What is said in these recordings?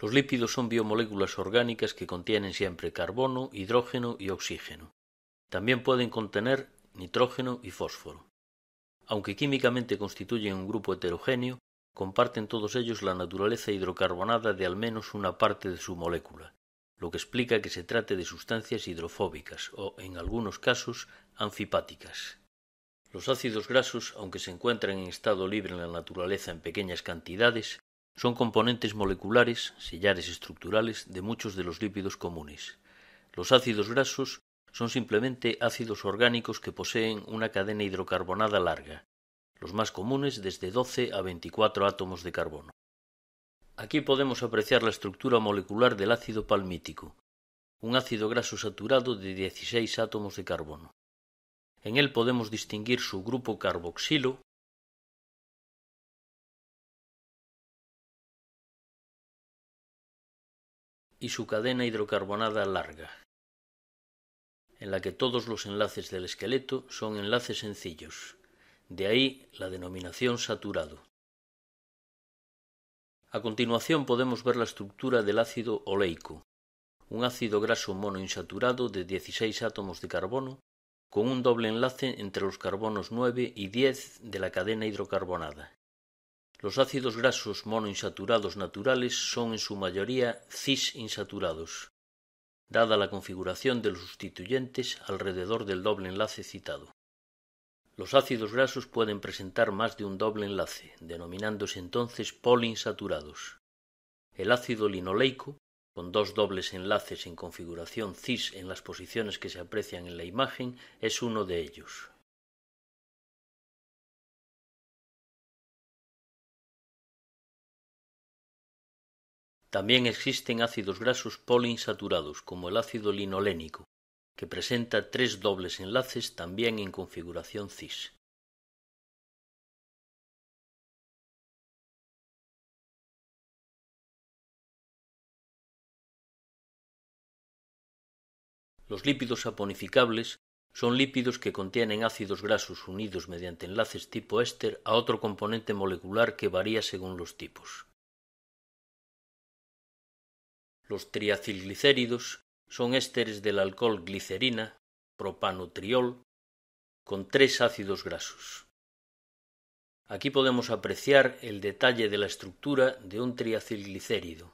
Los lípidos son biomoléculas orgánicas que contienen siempre carbono, hidrógeno y oxígeno. También pueden contener nitrógeno y fósforo. Aunque químicamente constituyen un grupo heterogéneo, comparten todos ellos la naturaleza hidrocarbonada de al menos una parte de su molécula, lo que explica que se trate de sustancias hidrofóbicas o, en algunos casos, anfipáticas. Los ácidos grasos, aunque se encuentran en estado libre en la naturaleza en pequeñas cantidades, son componentes moleculares, sillares estructurales de muchos de los lípidos comunes. Los ácidos grasos son simplemente ácidos orgánicos que poseen una cadena hidrocarbonada larga, los más comunes desde 12 a 24 átomos de carbono. Aquí podemos apreciar la estructura molecular del ácido palmítico, un ácido graso saturado de 16 átomos de carbono. En él podemos distinguir su grupo carboxilo, y su cadena hidrocarbonada larga, en la que todos los enlaces del esqueleto son enlaces sencillos, de ahí la denominación saturado. A continuación podemos ver la estructura del ácido oleico, un ácido graso monoinsaturado de 16 átomos de carbono, con un doble enlace entre los carbonos 9 y 10 de la cadena hidrocarbonada. Los ácidos grasos monoinsaturados naturales son en su mayoría cis insaturados, dada la configuración de los sustituyentes alrededor del doble enlace citado. Los ácidos grasos pueden presentar más de un doble enlace, denominándose entonces poliinsaturados. El ácido linoleico, con dos dobles enlaces en configuración cis en las posiciones que se aprecian en la imagen, es uno de ellos. También existen ácidos grasos poliinsaturados, como el ácido linolénico, que presenta tres dobles enlaces también en configuración cis. Los lípidos saponificables son lípidos que contienen ácidos grasos unidos mediante enlaces tipo éster a otro componente molecular que varía según los tipos. Los triacilglicéridos son ésteres del alcohol glicerina, propanotriol, con tres ácidos grasos. Aquí podemos apreciar el detalle de la estructura de un triacilglicérido,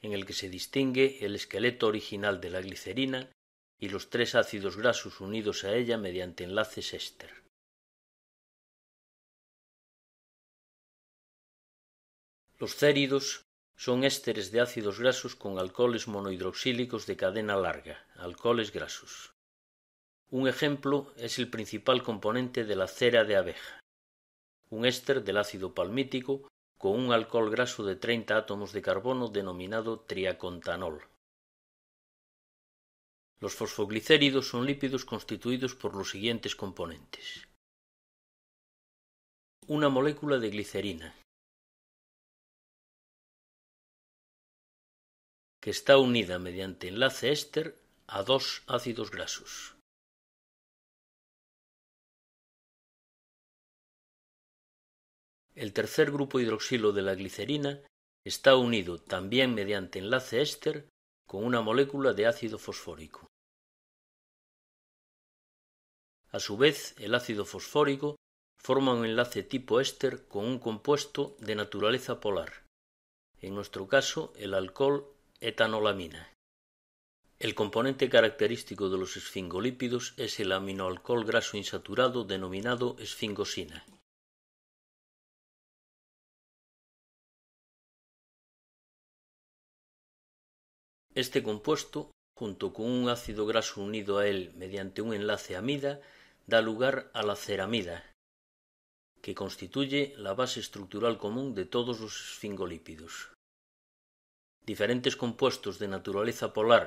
en el que se distingue el esqueleto original de la glicerina y los tres ácidos grasos unidos a ella mediante enlaces éster. Los céridos son ésteres de ácidos grasos con alcoholes monohidroxílicos de cadena larga, alcoholes grasos. Un ejemplo es el principal componente de la cera de abeja, un éster del ácido palmítico con un alcohol graso de 30 átomos de carbono denominado triacontanol. Los fosfoglicéridos son lípidos constituidos por los siguientes componentes. Una molécula de glicerina, que está unida mediante enlace éster a dos ácidos grasos. El tercer grupo hidroxilo de la glicerina está unido también mediante enlace éster con una molécula de ácido fosfórico. A su vez, el ácido fosfórico forma un enlace tipo éster con un compuesto de naturaleza polar, en nuestro caso el alcohol etanolamina. El componente característico de los esfingolípidos es el aminoalcohol graso insaturado denominado esfingosina. Este compuesto, junto con un ácido graso unido a él mediante un enlace amida, da lugar a la ceramida, que constituye la base estructural común de todos los esfingolípidos diferentes compuestos de naturaleza polar,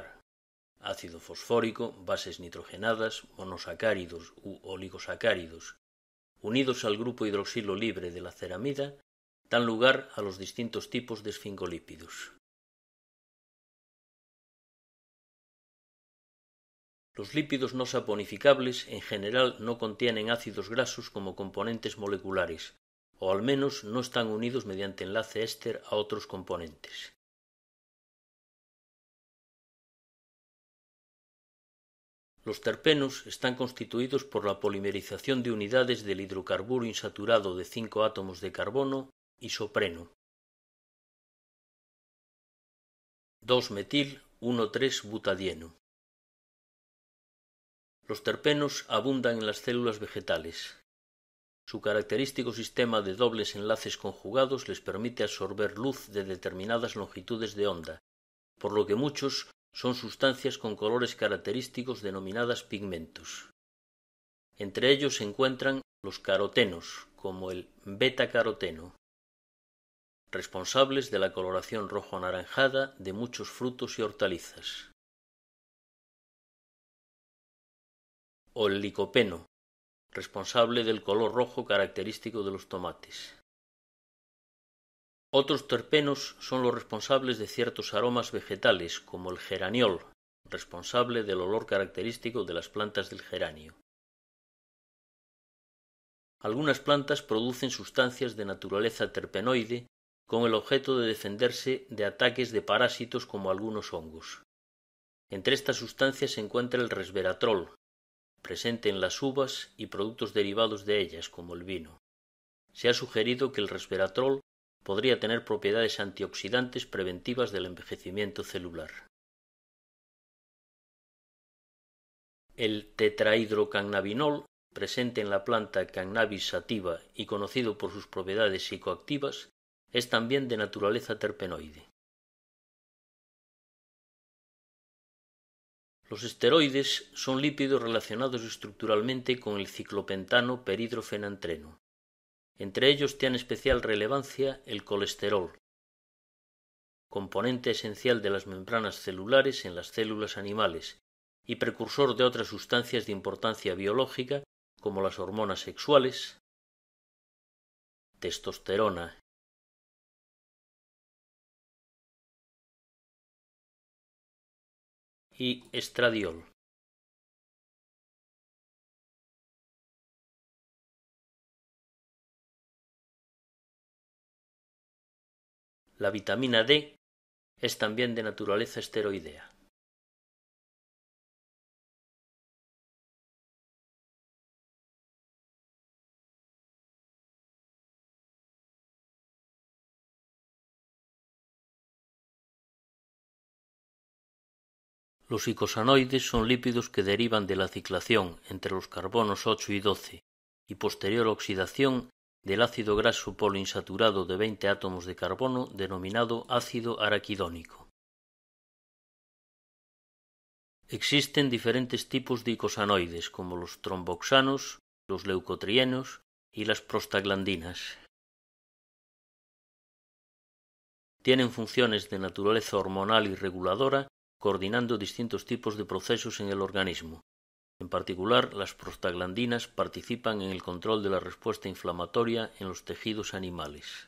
ácido fosfórico, bases nitrogenadas, monosacáridos u oligosacáridos, unidos al grupo hidroxilo libre de la ceramida, dan lugar a los distintos tipos de esfingolípidos. Los lípidos no saponificables en general no contienen ácidos grasos como componentes moleculares, o al menos no están unidos mediante enlace éster a otros componentes. Los terpenos están constituidos por la polimerización de unidades del hidrocarburo insaturado de cinco átomos de carbono isopreno. 2-metil-1,3-butadieno. Los terpenos abundan en las células vegetales. Su característico sistema de dobles enlaces conjugados les permite absorber luz de determinadas longitudes de onda, por lo que muchos son sustancias con colores característicos denominadas pigmentos. Entre ellos se encuentran los carotenos, como el beta-caroteno, responsables de la coloración rojo-anaranjada de muchos frutos y hortalizas. O el licopeno, responsable del color rojo característico de los tomates. Otros terpenos son los responsables de ciertos aromas vegetales, como el geraniol, responsable del olor característico de las plantas del geranio. Algunas plantas producen sustancias de naturaleza terpenoide con el objeto de defenderse de ataques de parásitos como algunos hongos. Entre estas sustancias se encuentra el resveratrol, presente en las uvas y productos derivados de ellas como el vino. Se ha sugerido que el resveratrol podría tener propiedades antioxidantes preventivas del envejecimiento celular. El tetrahidrocannabinol, presente en la planta Cannabis sativa y conocido por sus propiedades psicoactivas, es también de naturaleza terpenoide. Los esteroides son lípidos relacionados estructuralmente con el ciclopentano peridrofenantreno. Entre ellos tiene especial relevancia el colesterol, componente esencial de las membranas celulares en las células animales y precursor de otras sustancias de importancia biológica como las hormonas sexuales, testosterona y estradiol. La vitamina D es también de naturaleza esteroidea. Los icosanoides son lípidos que derivan de la ciclación entre los carbonos 8 y 12 y posterior oxidación del ácido graso poliinsaturado de 20 átomos de carbono denominado ácido araquidónico. Existen diferentes tipos de icosanoides, como los tromboxanos, los leucotrienos y las prostaglandinas. Tienen funciones de naturaleza hormonal y reguladora, coordinando distintos tipos de procesos en el organismo, en particular, las prostaglandinas participan en el control de la respuesta inflamatoria en los tejidos animales.